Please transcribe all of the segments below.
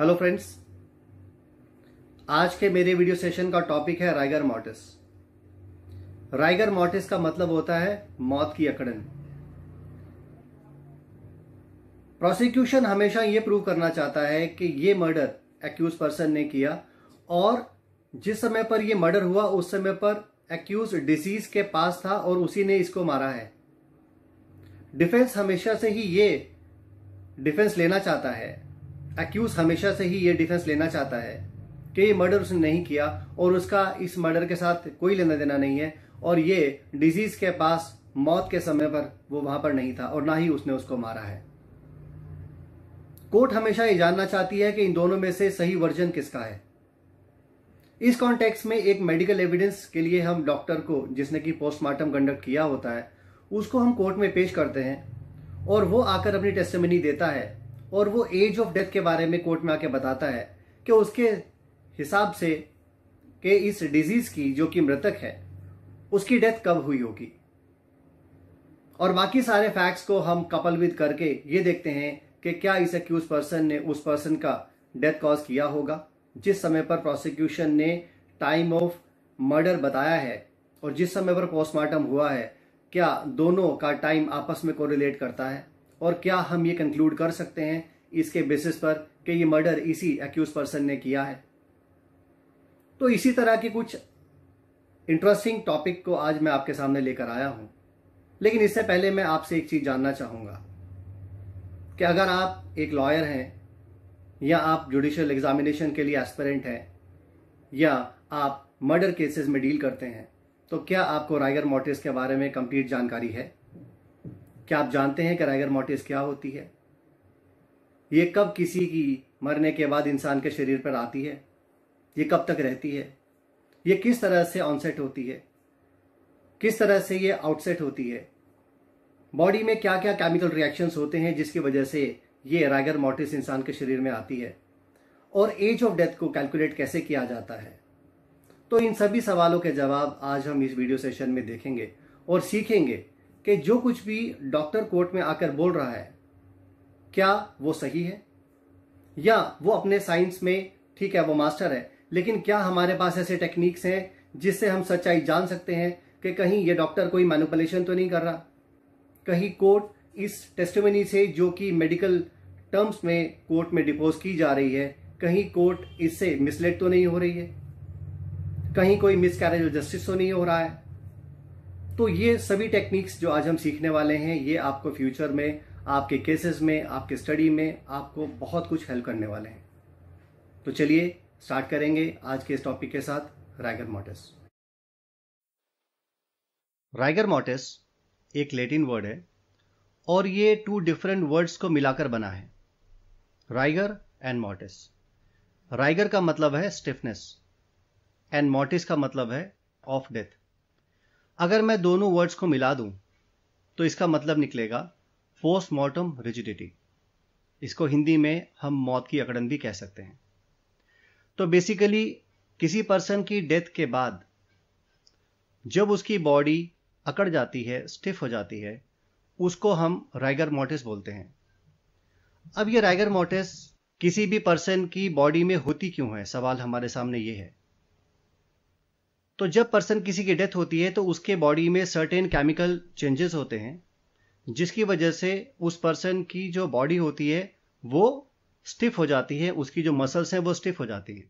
hello friends आज के मेरे वीडियो सेशन का टॉपिक है राइगर मॉर्टिस राइगर मॉर्टिस का मतलब होता है मौत की अकड़न प्रोसिक्यूशन हमेशा ये प्रूव करना चाहता है कि ये मर्डर एक्यूज पर्सन ने किया और जिस समय पर यह मर्डर हुआ उस समय पर एक्यूज डिसीज के पास था और उसी ने इसको मारा है डिफेंस हमेशा से ही ये डिफेंस लेना चाहता है एक्यूज हमेशा से ही ये डिफेंस लेना चाहता है कि ये मर्डर उसने नहीं किया और उसका इस मर्डर के साथ कोई लेना देना नहीं है और ये डिजीज के पास मौत के समय पर वो वहां पर नहीं था और ना ही उसने उसको मारा है कोर्ट हमेशा ये जानना चाहती है कि इन दोनों में से सही वर्जन किसका है इस कॉन्टेक्स में एक मेडिकल एविडेंस के लिए हम डॉक्टर को जिसने की पोस्टमार्टम कंडक्ट किया होता है उसको हम कोर्ट में पेश करते हैं और वो आकर अपनी टेस्टमनी देता है और वो एज ऑफ डेथ के बारे में कोर्ट में आके बताता है कि उसके हिसाब से कि इस डिजीज की जो कि मृतक है उसकी डेथ कब हुई होगी और बाकी सारे फैक्ट्स को हम कपल विद करके ये देखते हैं कि क्या इस एक्यूज पर्सन ने उस पर्सन का डेथ कॉज किया होगा जिस समय पर प्रोसिक्यूशन ने टाइम ऑफ मर्डर बताया है और जिस समय पर पोस्टमार्टम हुआ है क्या दोनों का टाइम आपस में कोरिलेट करता है और क्या हम ये कंक्लूड कर सकते हैं इसके बेसिस पर कि ये मर्डर इसी एक्यूज पर्सन ने किया है तो इसी तरह की कुछ इंटरेस्टिंग टॉपिक को आज मैं आपके सामने लेकर आया हूं लेकिन इससे पहले मैं आपसे एक चीज जानना चाहूंगा कि अगर आप एक लॉयर हैं या आप जुडिशियल एग्जामिनेशन के लिए एस्पेरेंट हैं या आप मर्डर केसेस में डील करते हैं तो क्या आपको राइगर मोटिस के बारे में कंप्लीट जानकारी है क्या आप जानते हैं कि राइगर मोटिस क्या होती है ये कब किसी की मरने के बाद इंसान के शरीर पर आती है ये कब तक रहती है ये किस तरह से ऑनसेट होती है किस तरह से ये आउटसेट होती है बॉडी में क्या क्या केमिकल रिएक्शंस होते हैं जिसकी वजह से ये राइगर मोटिस इंसान के शरीर में आती है और एज ऑफ डेथ को कैलकुलेट कैसे किया जाता है तो इन सभी सवालों के जवाब आज हम इस वीडियो सेशन में देखेंगे और सीखेंगे कि जो कुछ भी डॉक्टर कोर्ट में आकर बोल रहा है क्या वो सही है या वो अपने साइंस में ठीक है वो मास्टर है लेकिन क्या हमारे पास ऐसे टेक्निक्स हैं जिससे हम सच्चाई जान सकते हैं कि कहीं ये डॉक्टर कोई मैनुपलेशन तो नहीं कर रहा कहीं कोर्ट इस टेस्टमनी से जो कि मेडिकल टर्म्स में कोर्ट में डिपोज की जा रही है कहीं कोर्ट इससे मिसलेट तो नहीं हो रही है कहीं कोई मिसकैरेज ऑफ जस्टिस तो नहीं हो रहा है तो ये सभी टेक्निक्स जो आज हम सीखने वाले हैं ये आपको फ्यूचर में आपके केसेस में आपके स्टडी में आपको बहुत कुछ हेल्प करने वाले हैं तो चलिए स्टार्ट करेंगे आज के इस टॉपिक के साथ राइगर मोटिस राइगर मोटिस एक लेटिन वर्ड है और ये टू डिफरेंट वर्ड्स को मिलाकर बना है राइगर एंड मोटिस राइगर का मतलब है स्टिफनेस एंड मोटिस का मतलब है ऑफ डेथ अगर मैं दोनों वर्ड्स को मिला दूं तो इसका मतलब निकलेगा पोस्ट मॉर्टम रिजिडिटी इसको हिंदी में हम मौत की अकड़न भी कह सकते हैं तो बेसिकली किसी पर्सन की डेथ के बाद जब उसकी बॉडी अकड़ जाती है स्टिफ हो जाती है उसको हम राइगर मोटिस बोलते हैं अब ये राइगर मोटिस किसी भी पर्सन की बॉडी में होती क्यों है सवाल हमारे सामने ये है तो जब पर्सन किसी की डेथ होती है तो उसके बॉडी में सर्टेन केमिकल चेंजेस होते हैं जिसकी वजह से उस पर्सन की जो बॉडी होती है वो स्टिफ हो जाती है उसकी जो मसल्स हैं वो स्टिफ हो जाती है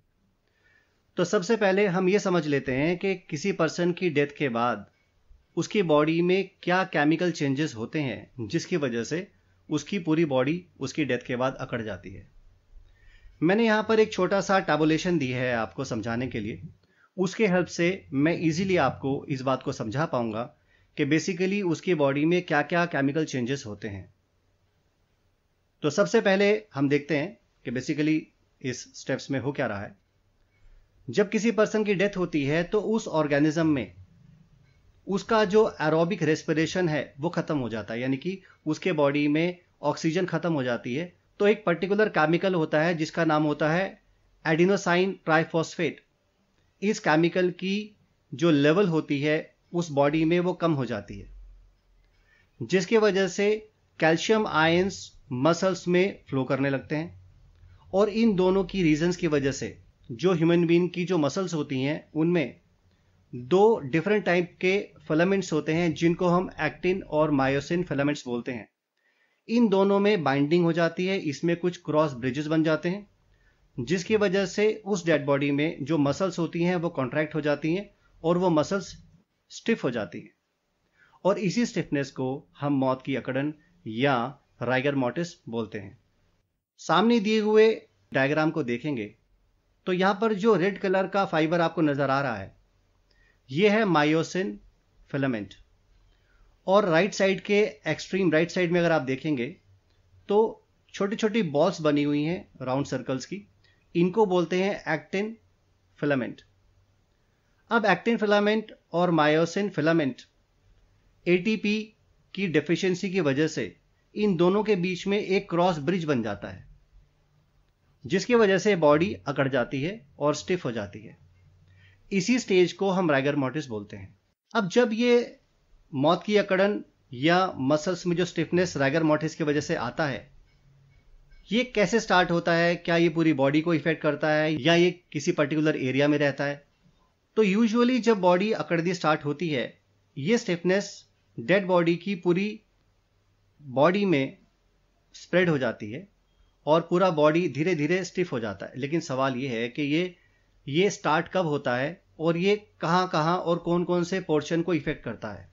तो सबसे पहले हम ये समझ लेते हैं कि किसी पर्सन की डेथ के बाद उसकी बॉडी में क्या केमिकल चेंजेस होते हैं जिसकी वजह से उसकी पूरी बॉडी उसकी डेथ के बाद अकड़ जाती है मैंने यहां पर एक छोटा सा टेबुलेशन दी है आपको समझाने के लिए उसके हेल्प से मैं इजीली आपको इस बात को समझा पाऊंगा कि बेसिकली उसकी बॉडी में क्या क्या केमिकल चेंजेस होते हैं तो सबसे पहले हम देखते हैं कि बेसिकली इस स्टेप्स में हो क्या रहा है जब किसी पर्सन की डेथ होती है तो उस ऑर्गेनिज्म में उसका जो एरोबिक रेस्पिरेशन है वो ख़त्म हो जाता है यानी कि उसके बॉडी में ऑक्सीजन ख़त्म हो जाती है तो एक पर्टिकुलर केमिकल होता है जिसका नाम होता है एडिनोसाइन ट्राइफॉस्फेट इस केमिकल की जो लेवल होती है उस बॉडी में वो कम हो जाती है जिसकी वजह से कैल्शियम आयंस मसल्स में फ्लो करने लगते हैं और इन दोनों की रीजंस की वजह से जो ह्यूमन बीन की जो मसल्स होती हैं उनमें दो डिफरेंट टाइप के फिलामेंट्स होते हैं जिनको हम एक्टिन और मायोसिन फिलामेंट्स बोलते हैं इन दोनों में बाइंडिंग हो जाती है इसमें कुछ क्रॉस ब्रिजेस बन जाते हैं जिसकी वजह से उस डेड बॉडी में जो मसल्स होती हैं वो कॉन्ट्रैक्ट हो जाती हैं और वो मसल्स स्टिफ हो जाती हैं और इसी स्टिफनेस को हम मौत की अकड़न या राइगर मोटिस बोलते हैं सामने दिए हुए डायग्राम को देखेंगे तो यहां पर जो रेड कलर का फाइबर आपको नज़र आ रहा है ये है मायोसिन फिलामेंट और राइट साइड के एक्सट्रीम राइट साइड में अगर आप देखेंगे तो छोटी छोटी बॉल्स बनी हुई हैं राउंड सर्कल्स की इनको बोलते हैं एक्टिन फिलामेंट अब एक्टिन फिलामेंट और मायोसिन फिलामेंट एटीपी की डेफिशिएंसी की वजह से इन दोनों के बीच में एक क्रॉस ब्रिज बन जाता है जिसकी वजह से बॉडी अकड़ जाती है और स्टिफ हो जाती है इसी स्टेज को हम राइगर मोटिस बोलते हैं अब जब ये मौत की अकड़न या मसल्स में जो स्टिफनेस राइगर मोटिस की वजह से आता है ये कैसे स्टार्ट होता है क्या ये पूरी बॉडी को इफेक्ट करता है या ये किसी पर्टिकुलर एरिया में रहता है तो यूजुअली जब बॉडी अकड़दी स्टार्ट होती है ये स्टिफनेस डेड बॉडी की पूरी बॉडी में स्प्रेड हो जाती है और पूरा बॉडी धीरे धीरे स्टिफ हो जाता है लेकिन सवाल ये है कि ये ये स्टार्ट कब होता है और ये कहाँ कहाँ और कौन कौन से पोर्शन को इफेक्ट करता है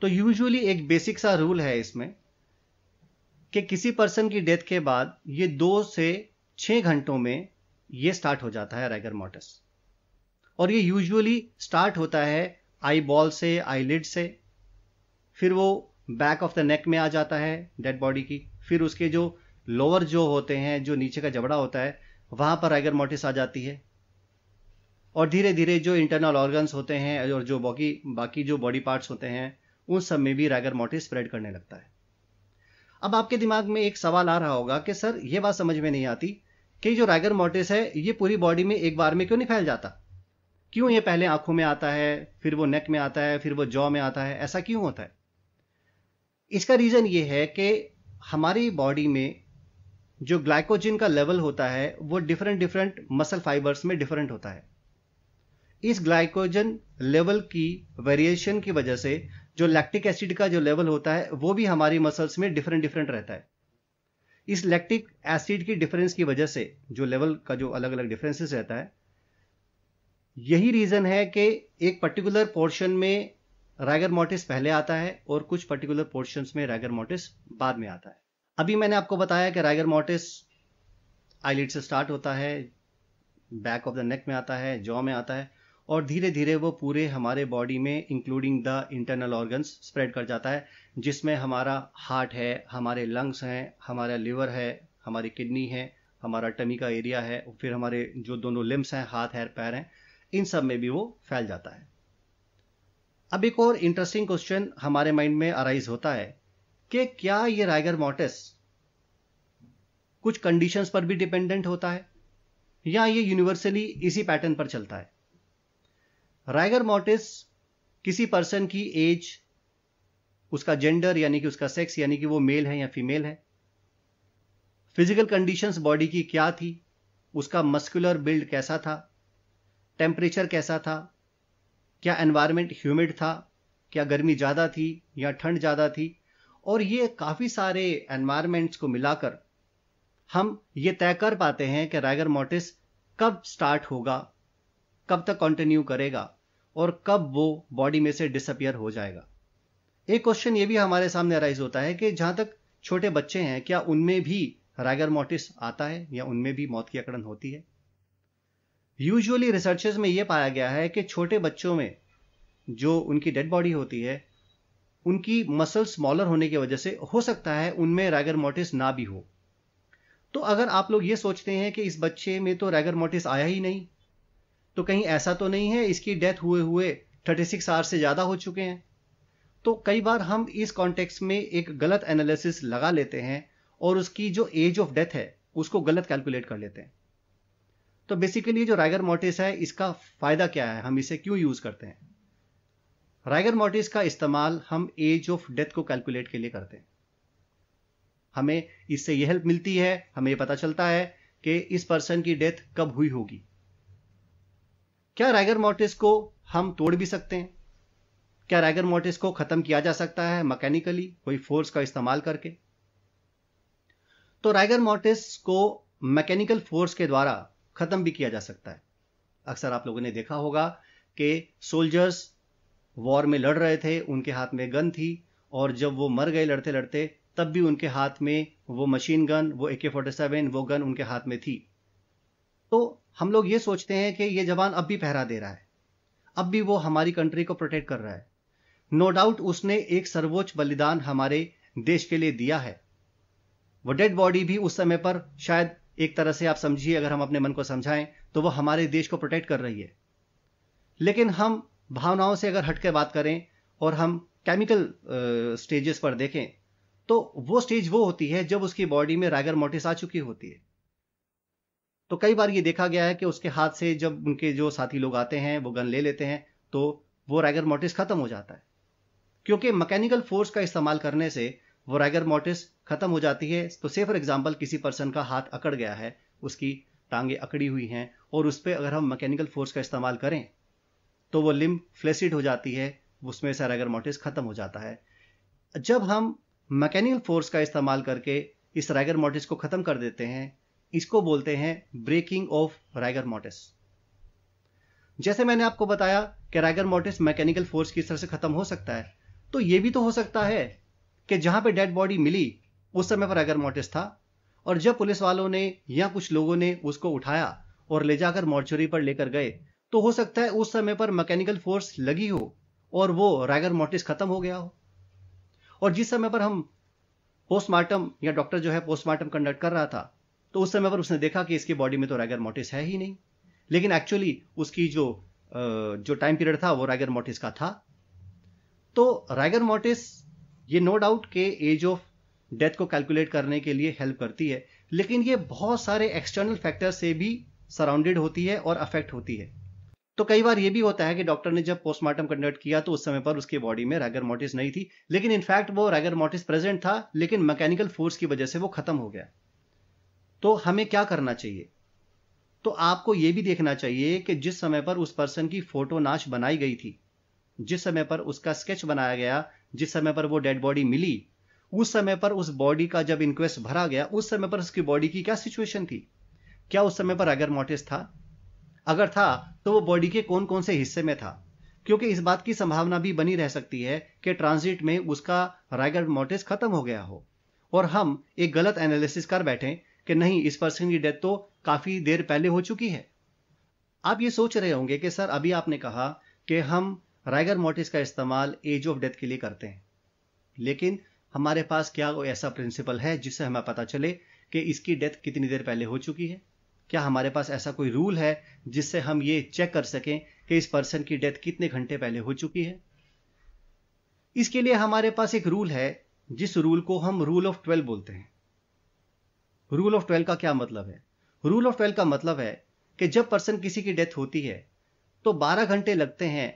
तो यूजुअली एक बेसिक सा रूल है इसमें कि किसी पर्सन की डेथ के बाद ये दो से छह घंटों में ये स्टार्ट हो जाता है राइगर मोटस और ये यूजुअली स्टार्ट होता है आई बॉल से आई लिड से फिर वो बैक ऑफ द नेक में आ जाता है डेड बॉडी की फिर उसके जो लोअर जो होते हैं जो नीचे का जबड़ा होता है वहां पर राइगर मोटिस आ जाती है और धीरे धीरे जो इंटरनल ऑर्गन्स होते हैं और जो बाकी बाकी जो बॉडी पार्ट्स होते हैं उन सब में भी राइगर मोटिस स्प्रेड करने लगता है अब आपके दिमाग में एक सवाल आ रहा होगा कि सर ये बात समझ में नहीं आती कि जो राइगर मोटिस है ये पूरी बॉडी में एक बार में क्यों नहीं फैल जाता क्यों ये पहले आंखों में आता है फिर वो नेक में आता है फिर वो जॉ में आता है ऐसा क्यों होता है इसका रीज़न ये है कि हमारी बॉडी में जो ग्लाइकोजिन का लेवल होता है वो डिफरेंट डिफरेंट मसल फाइबर्स में डिफरेंट होता है इस ग्लाइकोजन लेवल की वेरिएशन की वजह से जो लैक्टिक एसिड का जो लेवल होता है वो भी हमारी मसल्स में डिफरेंट डिफरेंट रहता है इस लैक्टिक एसिड की डिफरेंस की वजह से जो लेवल का जो अलग अलग डिफरेंसेस रहता है यही रीज़न है कि एक पर्टिकुलर पोर्शन में राइगर मोटिस पहले आता है और कुछ पर्टिकुलर पोर्शंस में राइगर मोटिस बाद में आता है अभी मैंने आपको बताया कि राइगर मोटिस आईलिड से स्टार्ट होता है बैक ऑफ द नेक में आता है जॉ में आता है और धीरे धीरे वो पूरे हमारे बॉडी में including the internal organs spread कर जाता है जिसमें हमारा हार्ट है हमारे लंग्स हैं हमारा लिवर है हमारी किडनी है हमारा टमी का एरिया है फिर हमारे जो दोनों लिम्स हैं हाथ है पैर हैं इन सब में भी वो फैल जाता है अब एक और इंटरेस्टिंग क्वेश्चन हमारे माइंड में अराइज होता है कि क्या ये राइगर मोटिस कुछ कंडीशंस पर भी डिपेंडेंट होता है या ये यूनिवर्सली इसी पैटर्न पर चलता है राइगर मोटिस किसी पर्सन की एज उसका जेंडर यानी कि उसका सेक्स यानी कि वो मेल है या फीमेल है फिजिकल कंडीशंस बॉडी की क्या थी उसका मस्कुलर बिल्ड कैसा था टेम्परेचर कैसा था क्या एनवायरमेंट ह्यूमिड था क्या गर्मी ज़्यादा थी या ठंड ज़्यादा थी और ये काफ़ी सारे एनवायरमेंट्स को मिलाकर हम ये तय कर पाते हैं कि राइगर मोटिस कब स्टार्ट होगा कब तक कंटिन्यू करेगा और कब वो बॉडी में से डिसअपियर हो जाएगा एक क्वेश्चन ये भी हमारे सामने अराइज होता है कि जहां तक छोटे बच्चे हैं क्या उनमें भी राइगर मोटिस आता है या उनमें भी मौत की अकड़न होती है यूजुअली रिसर्चेस में यह पाया गया है कि छोटे बच्चों में जो उनकी डेड बॉडी होती है उनकी मसल स्मॉलर होने की वजह से हो सकता है उनमें रैगर मोटिस ना भी हो तो अगर आप लोग ये सोचते हैं कि इस बच्चे में तो रैगर मोटिस आया ही नहीं तो कहीं ऐसा तो नहीं है इसकी डेथ हुए हुए 36 सिक्स आवर्स से ज़्यादा हो चुके हैं तो कई बार हम इस कॉन्टेक्स में एक गलत एनालिसिस लगा लेते हैं और उसकी जो एज ऑफ डेथ है उसको गलत कैलकुलेट कर लेते हैं तो बेसिकली जो राइगर मोटिस है इसका फ़ायदा क्या है हम इसे क्यों यूज़ करते हैं राइगर मोटिस का इस्तेमाल हम एज ऑफ डेथ को कैलकुलेट के लिए करते हैं हमें इससे यह हेल्प मिलती है हमें यह पता चलता है कि इस पर्सन की डेथ कब हुई होगी क्या राइगर मोटिस को हम तोड़ भी सकते हैं क्या राइगर मोटिस को खत्म किया जा सकता है मैकेनिकली कोई फोर्स का इस्तेमाल करके तो राइगर मोटिस को मैकेनिकल फोर्स के द्वारा खत्म भी किया जा सकता है अक्सर आप लोगों ने देखा होगा कि सोल्जर्स वॉर में लड़ रहे थे उनके हाथ में गन थी और जब वो मर गए लड़ते लड़ते तब भी उनके हाथ में वो मशीन गन वो ए के फोर्टी सेवन वो गन उनके हाथ में थी तो हम लोग ये सोचते हैं कि ये जवान अब भी पहरा दे रहा है अब भी वो हमारी कंट्री को प्रोटेक्ट कर रहा है नो डाउट उसने एक सर्वोच्च बलिदान हमारे देश के लिए दिया है वो डेड बॉडी भी उस समय पर शायद एक तरह से आप समझिए अगर हम अपने मन को समझाएं तो वो हमारे देश को प्रोटेक्ट कर रही है लेकिन हम भावनाओं से अगर हटके बात करें और हम केमिकल स्टेजेस पर देखें तो वो स्टेज वो होती है जब उसकी बॉडी में राइगर मोटिस आ चुकी होती है तो कई बार ये देखा गया है कि उसके हाथ से जब उनके जो साथी लोग आते हैं वो गन ले लेते हैं तो वो राइगर मोटिस खत्म हो जाता है क्योंकि मैकेनिकल फोर्स का इस्तेमाल करने से वो राइगर मोटिस खत्म हो जाती है तो से फॉर एग्जाम्पल किसी पर्सन का हाथ अकड़ गया है उसकी टांगे अकड़ी हुई हैं और उस पर अगर हम मैकेनिकल फोर्स का इस्तेमाल करें तो वो लिम्ब फ्लेसिड हो जाती है उसमें से राइगर मोटिस खत्म हो जाता है जब हम मैकेनिकल फोर्स का इस्तेमाल करके इस राइगर मोटिस को खत्म कर देते हैं इसको बोलते हैं ब्रेकिंग ऑफ राइगर मोटिस जैसे मैंने आपको बताया कि राइगर मोटिस मैकेनिकल फोर्स की तरह से खत्म हो सकता है तो यह भी तो हो सकता है कि जहां पे डेड बॉडी मिली उस समय पर राइगर मोटिस था और जब पुलिस वालों ने या कुछ लोगों ने उसको उठाया और ले जाकर मोर्चरी पर लेकर गए तो हो सकता है उस समय पर मैकेनिकल फोर्स लगी हो और वो राइगर मोटिस खत्म हो गया हो और जिस समय पर हम पोस्टमार्टम या डॉक्टर जो है पोस्टमार्टम कंडक्ट कर रहा था तो उस समय पर उसने देखा कि इसकी बॉडी में तो राइगर मोटिस है ही नहीं लेकिन एक्चुअली उसकी जो जो टाइम पीरियड था वो राइगर मोटिस का था तो राइगर मोटिस ये नो डाउट के एज ऑफ डेथ को कैलकुलेट करने के लिए हेल्प करती है लेकिन ये बहुत सारे एक्सटर्नल फैक्टर से भी सराउंडेड होती है और अफेक्ट होती है तो कई बार ये भी होता है कि डॉक्टर ने जब पोस्टमार्टम कंडक्ट किया तो उस समय पर उसकी बॉडी में राइगर मोटिस नहीं थी लेकिन इनफैक्ट वो राइगर मोटिस प्रेजेंट था लेकिन मैकेनिकल फोर्स की वजह से वो खत्म हो गया तो हमें क्या करना चाहिए तो आपको यह भी देखना चाहिए कि जिस समय पर उस पर्सन की फोटो नाच बनाई गई थी जिस समय पर उसका स्केच बनाया गया जिस समय पर वो डेड बॉडी मिली उस समय पर उस बॉडी का जब इंक्वेस्ट भरा गया उस समय पर उसकी बॉडी की क्या सिचुएशन थी क्या उस समय पर अगर मोटिस था अगर था तो वो बॉडी के कौन कौन से हिस्से में था क्योंकि इस बात की संभावना भी बनी रह सकती है कि ट्रांजिट में उसका राइगर मोटिस खत्म हो गया हो और हम एक गलत एनालिसिस कर बैठे कि नहीं इस पर्सन की डेथ तो काफ़ी देर पहले हो चुकी है आप ये सोच रहे होंगे कि सर अभी आपने कहा कि हम राइगर मोटिस का इस्तेमाल एज ऑफ डेथ के लिए करते हैं लेकिन हमारे पास क्या ऐसा प्रिंसिपल है जिससे हमें पता चले कि इसकी डेथ कितनी देर पहले हो चुकी है क्या हमारे पास ऐसा कोई रूल है जिससे हम ये चेक कर सकें कि इस पर्सन की डेथ कितने घंटे पहले हो चुकी है इसके लिए हमारे पास एक रूल है जिस रूल को हम रूल ऑफ ट्वेल्व बोलते हैं रूल ऑफ ट्वेल्व का क्या मतलब है रूल ऑफ ट्वेल्व का मतलब है कि जब पर्सन किसी की डेथ होती है तो 12 घंटे लगते हैं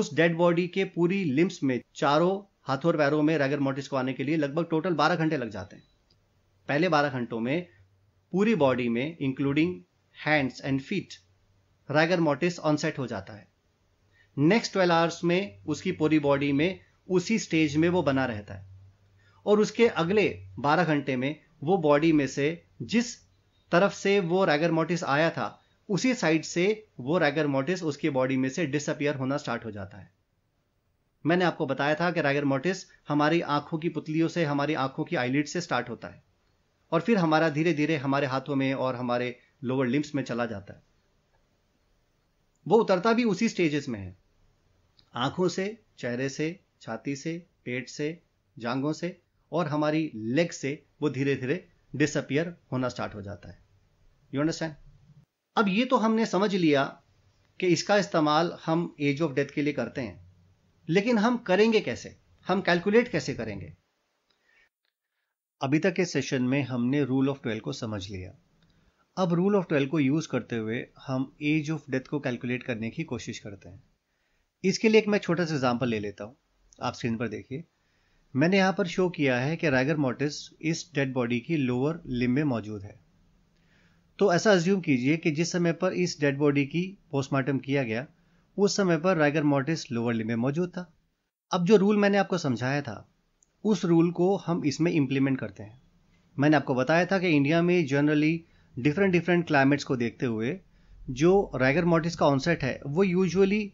उस डेड बॉडी के पूरी लिम्स में चारों हाथों और पैरों में रैगर मोटिस को आने के लिए लगभग टोटल 12 घंटे लग जाते हैं पहले 12 घंटों में पूरी बॉडी में including hands and feet rigor mortis onset हो जाता है नेक्स्ट 12 आवर्स में उसकी पूरी बॉडी में उसी स्टेज में वो बना रहता है और उसके अगले 12 घंटे में वो बॉडी में से जिस तरफ से वो रैगर मोटिस आया था उसी साइड से वो रैगर मोटिस उसकी बॉडी में से डिसअपियर होना स्टार्ट हो जाता है मैंने आपको बताया था कि रैगर मोटिस हमारी आंखों की पुतलियों से हमारी आंखों की आईलिड से स्टार्ट होता है और फिर हमारा धीरे धीरे हमारे हाथों में और हमारे लोअर लिम्स में चला जाता है वो उतरता भी उसी स्टेजेस में है आंखों से चेहरे से छाती से पेट से जांघों से और हमारी लेग से वो धीरे धीरे डिसअपियर होना स्टार्ट हो जाता है यू अंडरस्टैंड अब ये तो हमने समझ लिया कि इसका इस्तेमाल हम एज ऑफ डेथ के लिए करते हैं लेकिन हम करेंगे कैसे हम कैलकुलेट कैसे करेंगे अभी तक के सेशन में हमने रूल ऑफ ट्वेल्व को समझ लिया अब रूल ऑफ ट्वेल्व को यूज़ करते हुए हम एज ऑफ डेथ को कैलकुलेट करने की कोशिश करते हैं इसके लिए एक मैं छोटा सा एग्जाम्पल ले लेता हूं आप स्क्रीन पर देखिए मैंने यहाँ पर शो किया है कि राइगर मोटिस इस डेड बॉडी की लोअर लिम में मौजूद है तो ऐसा अज्यूम कीजिए कि जिस समय पर इस डेड बॉडी की पोस्टमार्टम किया गया उस समय पर राइगर मोटिस लोअर लिम में मौजूद था अब जो रूल मैंने आपको समझाया था उस रूल को हम इसमें इम्प्लीमेंट करते हैं मैंने आपको बताया था कि इंडिया में जनरली डिफरेंट डिफरेंट क्लाइमेट्स को देखते हुए जो राइगर मोटिस का ऑनसेट है वो यूजुअली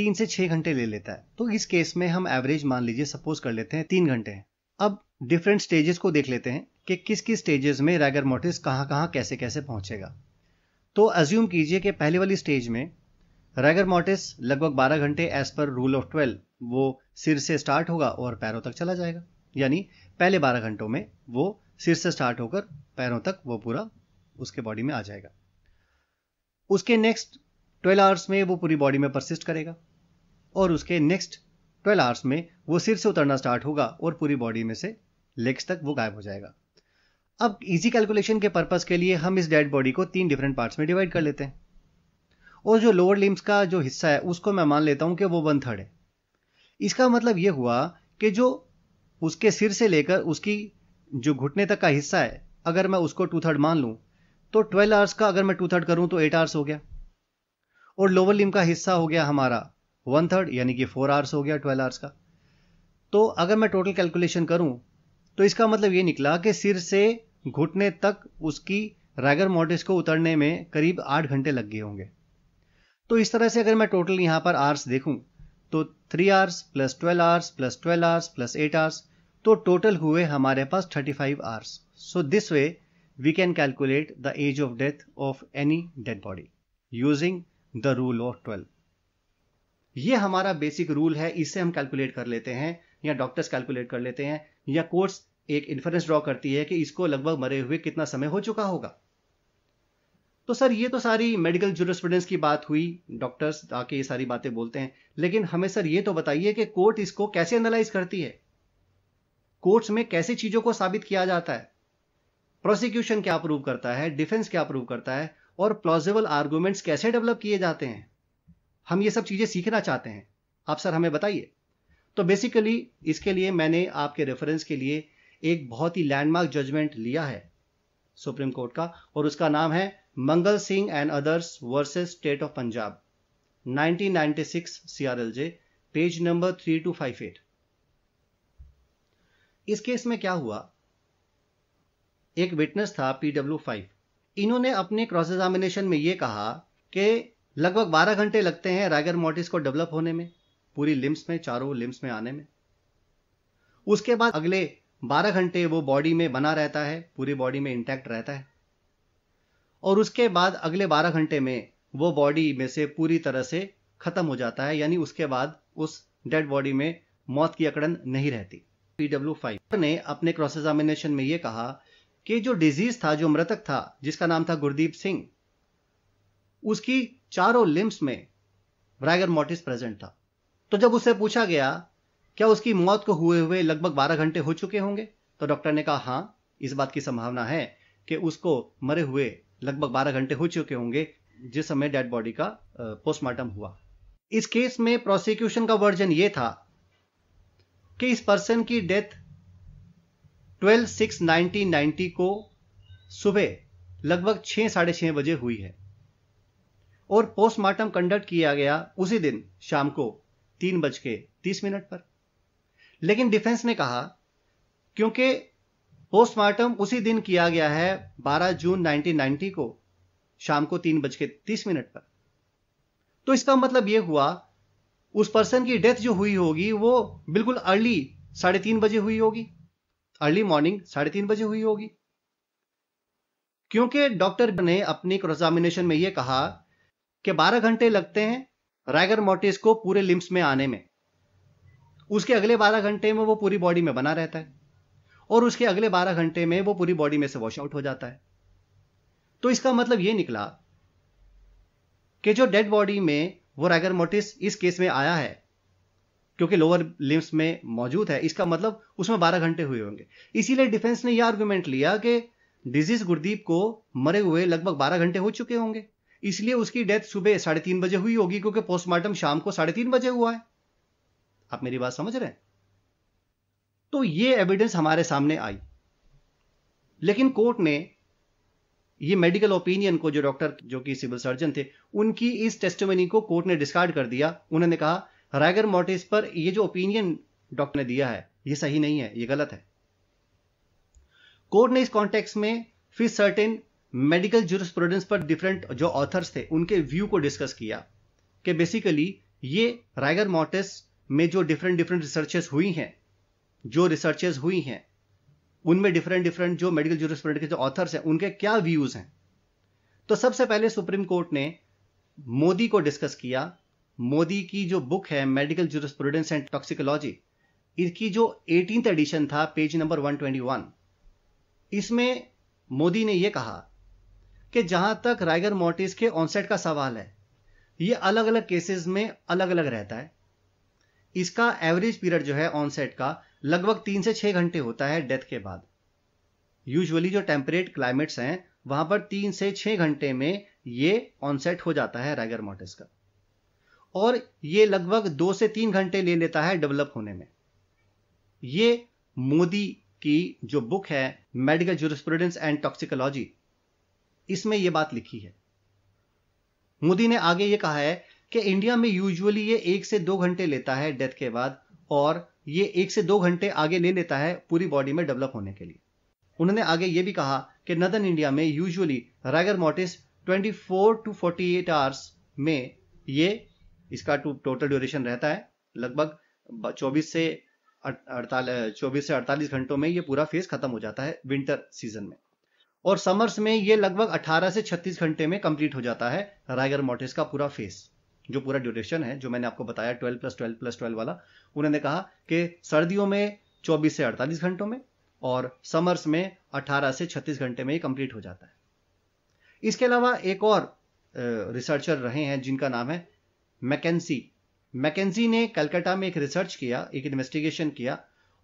तीन से छह घंटे ले लेता है तो इस केस में हम एवरेज मान लीजिए सपोज कर लेते हैं तीन घंटे हैं अब डिफरेंट स्टेजेस को देख लेते हैं कि किस किस स्टेजेस में रैगर मोटिस कहाँ कहाँ कैसे कैसे पहुंचेगा तो अज्यूम कीजिए कि पहले वाली स्टेज में रैगर मोटिस लगभग 12 घंटे एज पर रूल ऑफ 12 वो सिर से स्टार्ट होगा और पैरों तक चला जाएगा यानी पहले 12 घंटों में वो सिर से स्टार्ट होकर पैरों तक वो पूरा उसके बॉडी में आ जाएगा उसके नेक्स्ट 12 आवर्स में वो पूरी बॉडी में परसिस्ट करेगा और उसके नेक्स्ट ट्वेल्व आवर्स में वो सिर से उतरना स्टार्ट होगा और पूरी बॉडी में से लेग्स तक वो गायब हो जाएगा अब इजी कैलकुलेशन के पर्पज़ के लिए हम इस डेड बॉडी को तीन डिफरेंट पार्ट्स में डिवाइड कर लेते हैं और जो लोअर लिम्स का जो हिस्सा है उसको मैं मान लेता हूं कि वो वन थर्ड है इसका मतलब यह हुआ कि जो उसके सिर से लेकर उसकी जो घुटने तक का हिस्सा है अगर मैं उसको टू थर्ड मान लू तो ट्वेल्व आवर्स का अगर मैं टू थर्ड करूं तो एट आवर्स हो गया और लोअर लिम का हिस्सा हो गया हमारा वन थर्ड यानी कि फोर आवर्स हो गया ट्वेल्व आवर्स का तो अगर मैं टोटल कैलकुलेशन करूं तो इसका मतलब ये निकला कि सिर से घुटने तक उसकी राइगर मोटिस को उतरने में करीब आठ घंटे लग गए होंगे तो इस तरह से अगर मैं टोटल यहां पर आवर्स देखूं तो three hours plus twelve hours plus twelve hours plus eight hours तो टोटल हुए हमारे पास thirty five hours so this way we can calculate the age of death of any dead body using the rule of twelve ये हमारा basic rule है इससे हम calculate कर लेते हैं या डॉक्टर्स कैलकुलेट कर लेते हैं या कोर्ट्स एक इन्फ्रेंस ड्रॉ करती है कि इसको लगभग मरे हुए कितना समय हो चुका होगा तो सर ये तो सारी मेडिकल जूरिस्प्रूडेंस की बात हुई डॉक्टर्स आके ये सारी बातें बोलते हैं लेकिन हमें सर ये तो बताइए कि कोर्ट इसको कैसे एनालाइज करती है कोर्ट्स में कैसे चीजों को साबित किया जाता है प्रोसिक्यूशन क्या प्रूव करता है डिफेंस क्या प्रूव करता है और प्लॉजिबल आर्ग्यूमेंट्स कैसे डेवलप किए जाते हैं हम ये सब चीज़ें सीखना चाहते हैं आप सर हमें बताइए तो बेसिकली इसके लिए मैंने आपके रेफरेंस के लिए एक बहुत ही लैंडमार्क जजमेंट लिया है सुप्रीम कोर्ट का और उसका नाम है Mangal Singh and others versus state of Punjab 1996 CRLJ page number 3258 इस केस में क्या हुआ एक विटनेस था पीडब्ल्यू फाइव इन्होंने अपने क्रॉस एग्जामिनेशन में यह कहा कि लगभग बारह घंटे लगते हैं राइगर मोटिस को डेवलप होने में पूरी लिम्स में चारों लिम्स में आने में उसके बाद अगले बारह घंटे वो बॉडी में बना रहता है पूरी बॉडी में इंटैक्ट रहता है और उसके बाद अगले बारह घंटे में वो बॉडी में से पूरी तरह से खत्म हो जाता है यानी उसके बाद उस डेड बॉडी में मौत की अकड़न नहीं रहती पीडब्ल्यू फाइव ने अपने क्रॉस एग्जामिनेशन में यह कहा कि जो डिजीज था जो मृतक था जिसका नाम था गुरदीप सिंह उसकी चारों लिम्स में ब्रैगर मोटिस प्रेजेंट था तो जब उसे पूछा गया क्या उसकी मौत को हुए हुए लगभग 12 घंटे हो चुके होंगे तो डॉक्टर ने कहा हां इस बात की संभावना है कि उसको मरे हुए लगभग 12 घंटे हो चुके होंगे जिस समय डेड बॉडी का पोस्टमार्टम हुआ इस केस में प्रोसिक्यूशन का वर्जन यह था कि इस पर्सन की डेथ 12 सिक्स 1990 को सुबह लगभग छह साढ़े छह बजे हुई है और पोस्टमार्टम कंडक्ट किया गया उसी दिन शाम को तीन बज के तीस मिनट पर लेकिन डिफेंस ने कहा क्योंकि पोस्टमार्टम उसी दिन किया गया है 12 जून 1990 को शाम को तीन बज के तीस मिनट पर तो इसका मतलब यह हुआ उस पर्सन की डेथ जो हुई होगी वो बिल्कुल अर्ली साढ़े तीन बजे हुई होगी अर्ली मॉर्निंग साढ़े तीन बजे हुई होगी क्योंकि डॉक्टर ने अपनी क्रॉस एग्जामिनेशन में यह कहा कि 12 घंटे लगते हैं राइगर मोटिस को पूरे लिम्स में आने में उसके अगले 12 घंटे में वो पूरी बॉडी में बना रहता है और उसके अगले 12 घंटे में वो पूरी बॉडी में से वॉश आउट हो जाता है तो इसका मतलब ये निकला कि जो डेड बॉडी में वो राइगर मोटिस इस केस में आया है क्योंकि लोअर लिम्स में मौजूद है इसका मतलब उसमें 12 घंटे हुए होंगे इसीलिए डिफेंस ने यह आर्ग्यूमेंट लिया कि डिजीज गुरदीप को मरे हुए लगभग 12 घंटे हो चुके होंगे इसलिए उसकी डेथ सुबह साढ़े तीन बजे हुई होगी क्योंकि पोस्टमार्टम शाम को साढ़े तीन बजे हुआ है आप मेरी बात समझ रहे हैं तो ये एविडेंस हमारे सामने आई लेकिन कोर्ट ने ये मेडिकल ओपिनियन को जो डॉक्टर जो कि सिविल सर्जन थे उनकी इस टेस्टमनी को कोर्ट ने डिस्कार्ड कर दिया उन्होंने कहा रायगर मोटिस पर ये जो ओपिनियन डॉक्टर ने दिया है ये सही नहीं है ये गलत है कोर्ट ने इस कॉन्टेक्स्ट में फिर सर्टेन मेडिकल जूरिस्प्रूडेंस पर डिफरेंट जो ऑथर्स थे उनके व्यू को डिस्कस किया कि बेसिकली ये राइगर मॉटिस में जो डिफरेंट डिफरेंट रिसर्चेस हुई हैं जो रिसर्चेस हुई हैं उनमें डिफरेंट डिफरेंट जो मेडिकल जूरिस्प्रूडेंस के जो ऑथर्स हैं उनके क्या व्यूज़ हैं तो सबसे पहले सुप्रीम कोर्ट ने मोदी को डिस्कस किया मोदी की जो बुक है मेडिकल जूरिस्प्रूडेंस एंड टॉक्सिकोलॉजी इसकी जो एटीन एडिशन था पेज नंबर 121 इसमें मोदी ने यह कहा कि जहां तक राइगर मोर्टिस के ऑनसेट का सवाल है ये अलग अलग केसेस में अलग अलग रहता है इसका एवरेज पीरियड जो है ऑनसेट का लगभग तीन से छह घंटे होता है डेथ के बाद यूजुअली जो टेम्परेट क्लाइमेट्स हैं वहां पर तीन से छह घंटे में ये ऑनसेट हो जाता है राइगर मोर्टिस का और ये लगभग दो से तीन घंटे ले लेता है डेवलप होने में ये मोदी की जो बुक है मेडिकल जूरिस्प्रूडेंस एंड टॉक्सिकोलॉजी इसमें यह बात लिखी है मोदी ने आगे यह कहा है कि इंडिया में यूजुअली ये एक से दो घंटे लेता है डेथ के बाद और ये एक से दो घंटे आगे ले लेता है पूरी बॉडी में डेवलप होने के लिए उन्होंने आगे ये भी कहा कि नदन इंडिया में usually rigor mortis 24 to 48 hours में ये इसका टोटल ड्यूरेशन रहता है लगभग 24 से अड़ताली चौबीस से 48 घंटों में ये पूरा फेज खत्म हो जाता है विंटर सीजन में और समर्स में ये लगभग 18 से 36 घंटे में कंप्लीट हो जाता है राइगर मोटिस का पूरा फेस जो पूरा ड्यूरेशन है जो मैंने आपको बताया 12 प्लस 12 प्लस 12 वाला उन्होंने कहा कि सर्दियों में 24 से 48 घंटों में और समर्स में 18 से 36 घंटे में ही कंप्लीट हो जाता है इसके अलावा एक और रिसर्चर रहे हैं जिनका नाम है मैकेसी मैकेन्सी ने कलकत्ता में एक रिसर्च किया एक इन्वेस्टिगेशन किया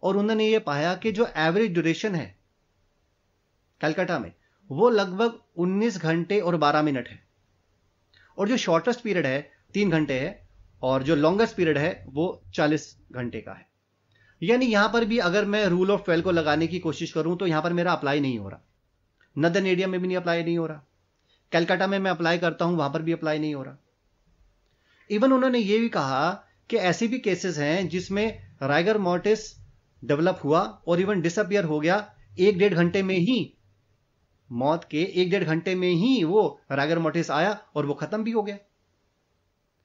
और उन्होंने ये पाया कि जो एवरेज ड्यूरेशन है कलकत्ता में वो लगभग 19 घंटे और 12 मिनट है और जो शॉर्टेस्ट पीरियड है तीन घंटे है और जो लॉन्गेस्ट पीरियड है वो 40 घंटे का है यानी यहां पर भी अगर मैं रूल ऑफ ट्वेल्व को लगाने की कोशिश करूं तो यहां पर मेरा अप्लाई नहीं हो रहा नदन एरिया में भी नहीं अप्लाई नहीं हो रहा कलकत्ता में मैं अप्लाई करता हूं वहां पर भी अप्लाई नहीं हो रहा इवन उन्होंने ये भी कहा कि ऐसे भी केसेस हैं जिसमें राइगर मोर्टिस डेवलप हुआ और इवन डिसअपियर हो गया एक डेढ़ घंटे में ही मौत के एक डेढ़ घंटे में ही वो रागर मोटिस आया और वो खत्म भी हो गया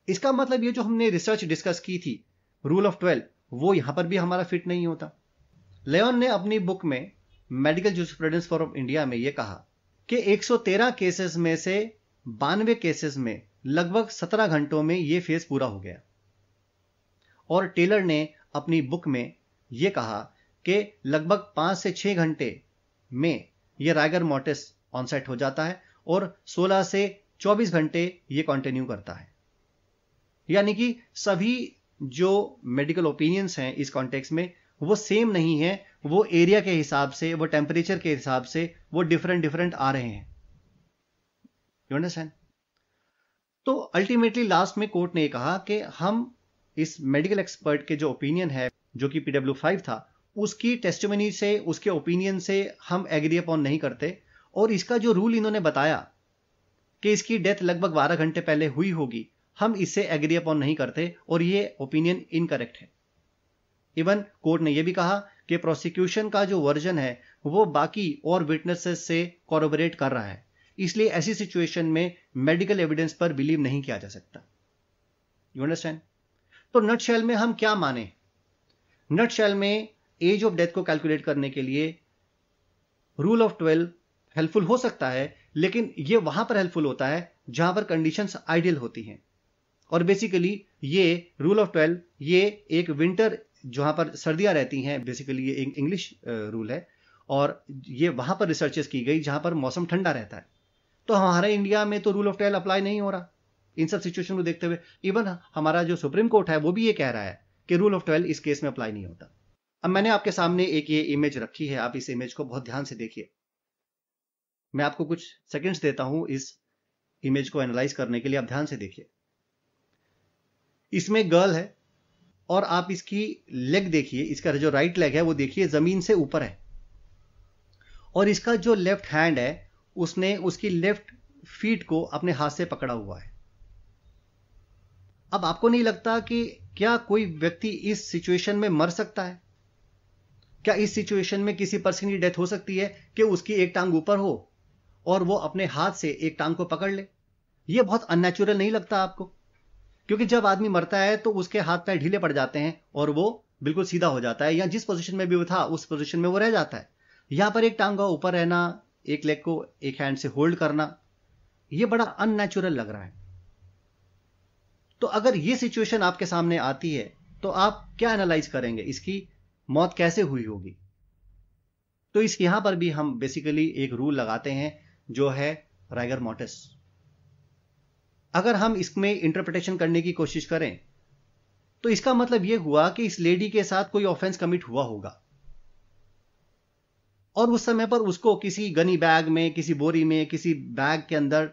इसका मतलब ये जो हमने रिसर्च डिस्कस की थी रूल ऑफ ट्वेल्व वो यहां पर भी हमारा फिट नहीं होता लेन ने अपनी बुक में मेडिकल प्रोडेंस फॉर इंडिया में यह कहा कि 113 केसेस में से बानवे केसेस में लगभग 17 घंटों में यह फेज पूरा हो गया और टेलर ने अपनी बुक में यह कहा कि लगभग 5 से 6 घंटे में ये रायगर मोटिस ऑनसेट हो जाता है और 16 से 24 घंटे ये कंटिन्यू करता है यानी कि सभी जो मेडिकल ओपिनियंस हैं इस कॉन्टेक्स्ट में वो सेम नहीं है वो एरिया के हिसाब से वो टेम्परेचर के हिसाब से वो डिफरेंट डिफरेंट आ रहे हैं यू अंडरस्टैंड तो अल्टीमेटली लास्ट में कोर्ट ने कहा कि हम इस मेडिकल एक्सपर्ट के जो ओपिनियन है जो कि पीडब्ल्यू फाइव था उसकी टेस्टमनी से उसके ओपिनियन से हम एग्री अपॉन नहीं करते और इसका जो रूल इन्होंने बताया कि इसकी डेथ लगभग 12 घंटे पहले हुई होगी हम इससे एग्री अपॉन नहीं करते और ये ओपिनियन इनकरेक्ट है इवन कोर्ट ने यह भी कहा कि प्रोसिक्यूशन का जो वर्जन है वो बाकी और विटनेसेस से कॉरोबरेट कर रहा है इसलिए ऐसी सिचुएशन में मेडिकल एविडेंस पर बिलीव नहीं किया जा सकता यू अंडरस्टैंड तो नटशेल में हम क्या माने नटशेल में एज ऑफ डेथ को कैलकुलेट करने के लिए रूल ऑफ ट्वेल्व हेल्पफुल हो सकता है लेकिन ये वहां पर हेल्पफुल होता है जहां पर कंडीशन आइडियल होती हैं और बेसिकली ये रूल ऑफ ट्वेल्व ये एक विंटर जहां पर सर्दियां रहती हैं बेसिकली ये इंग्लिश रूल है और ये वहां पर रिसर्चेस की गई जहां पर मौसम ठंडा रहता है तो हमारे इंडिया में तो रूल ऑफ ट्वेल्व अप्लाई नहीं हो रहा इन सब सिचुएशन को देखते हुए इवन हमारा जो सुप्रीम कोर्ट है वो भी ये कह रहा है कि रूल ऑफ ट्वेल्व इस केस में अप्लाई नहीं होता अब मैंने आपके सामने एक ये इमेज रखी है आप इस इमेज को बहुत ध्यान से देखिए मैं आपको कुछ सेकंड्स देता हूं इस इमेज को एनालाइज करने के लिए आप ध्यान से देखिए इसमें गर्ल है और आप इसकी लेग देखिए इसका जो राइट लेग है वो देखिए जमीन से ऊपर है और इसका जो लेफ्ट हैंड है उसने उसकी लेफ्ट फीट को अपने हाथ से पकड़ा हुआ है अब आपको नहीं लगता कि क्या कोई व्यक्ति इस सिचुएशन में मर सकता है क्या इस सिचुएशन में किसी पर्सन की डेथ हो सकती है कि उसकी एक टांग ऊपर हो और वो अपने हाथ से एक टांग को पकड़ ले ये बहुत अननेचुरल नहीं लगता आपको क्योंकि जब आदमी मरता है तो उसके हाथ पैर ढीले पड़ जाते हैं और वो बिल्कुल सीधा हो जाता है या जिस पोजीशन में भी वो था उस पोजीशन में वो रह जाता है यहां पर एक टांग का ऊपर रहना एक लेग को एक हैंड से होल्ड करना ये बड़ा अननेचुरल लग रहा है तो अगर ये सिचुएशन आपके सामने आती है तो आप क्या एनालाइज करेंगे इसकी मौत कैसे हुई होगी तो इस यहां पर भी हम बेसिकली एक रूल लगाते हैं जो है राइगर मोटिस अगर हम इसमें इंटरप्रिटेशन करने की कोशिश करें तो इसका मतलब यह हुआ कि इस लेडी के साथ कोई ऑफेंस कमिट हुआ होगा और उस समय पर उसको किसी गनी बैग में किसी बोरी में किसी बैग के अंदर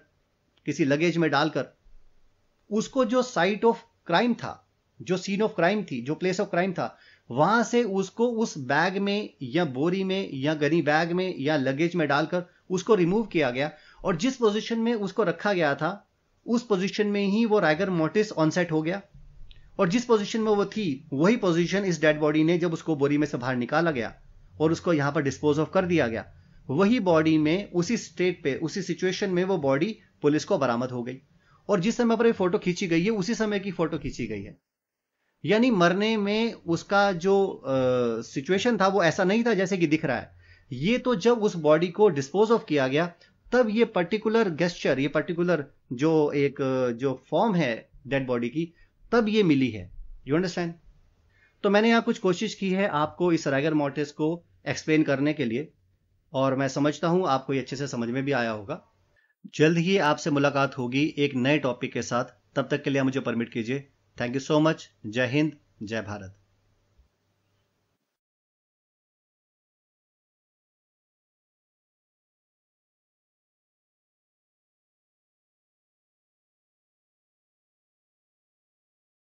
किसी लगेज में डालकर उसको जो साइट ऑफ क्राइम था जो सीन ऑफ क्राइम थी जो प्लेस ऑफ क्राइम था वहां से उसको उस बैग में या बोरी में या गनी बैग में या लगेज में डालकर उसको रिमूव किया गया और जिस पोजीशन में उसको रखा गया था उस पोजीशन में ही वो राइगर मोटिस ऑनसेट हो गया और जिस पोजीशन में वो थी वही पोजीशन इस डेड बॉडी ने जब उसको बोरी में से बाहर निकाला गया और उसको यहां पर डिस्पोज ऑफ कर दिया गया वही बॉडी में उसी स्टेट पे उसी सिचुएशन में वो बॉडी पुलिस को बरामद हो गई और जिस समय पर ये फोटो खींची गई है उसी समय की फोटो खींची गई है यानी मरने में उसका जो सिचुएशन था वो ऐसा नहीं था जैसे कि दिख रहा है ये तो जब उस बॉडी को डिस्पोज ऑफ किया गया तब ये पर्टिकुलर गेस्चर ये पर्टिकुलर जो एक जो फॉर्म है डेड बॉडी की तब ये मिली है यू अंडरस्टैंड तो मैंने यहां कुछ कोशिश की है आपको इस राइगर मोटिस को एक्सप्लेन करने के लिए और मैं समझता हूं आपको ये अच्छे से समझ में भी आया होगा जल्द ही आपसे मुलाकात होगी एक नए टॉपिक के साथ तब तक के लिए मुझे परमिट कीजिए थैंक यू सो मच जय हिंद जय भारत